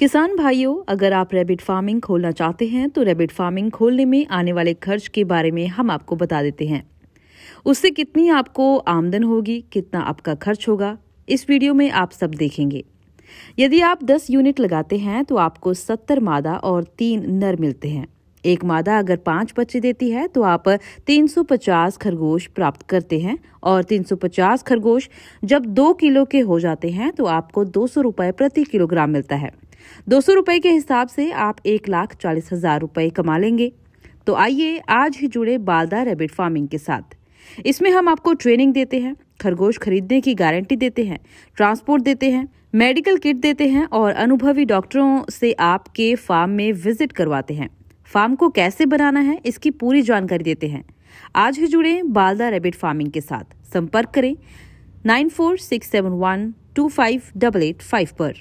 किसान भाइयों अगर आप रैबिट फार्मिंग खोलना चाहते हैं तो रैबिट फार्मिंग खोलने में आने वाले खर्च के बारे में हम आपको बता देते हैं उससे कितनी आपको आमदन होगी कितना आपका खर्च होगा इस वीडियो में आप सब देखेंगे यदि आप 10 यूनिट लगाते हैं तो आपको 70 मादा और तीन नर मिलते हैं एक मादा अगर पाँच बच्चे देती है तो आप 350 खरगोश प्राप्त करते हैं और 350 खरगोश जब दो किलो के हो जाते हैं तो आपको दो सौ रुपये प्रति किलोग्राम मिलता है दो सौ रुपये के हिसाब से आप एक लाख चालीस हजार रुपये कमा लेंगे तो आइए आज ही जुड़े बालदा रेबिड फार्मिंग के साथ इसमें हम आपको ट्रेनिंग देते हैं खरगोश खरीदने की गारंटी देते हैं ट्रांसपोर्ट देते हैं मेडिकल किट देते हैं और अनुभवी डॉक्टरों से आपके फार्म में विजिट करवाते हैं फार्म को कैसे बनाना है इसकी पूरी जानकारी देते हैं आज ही जुड़े बालदा रेबिड फार्मिंग के साथ संपर्क करें nine four six seven one two five double eight five पर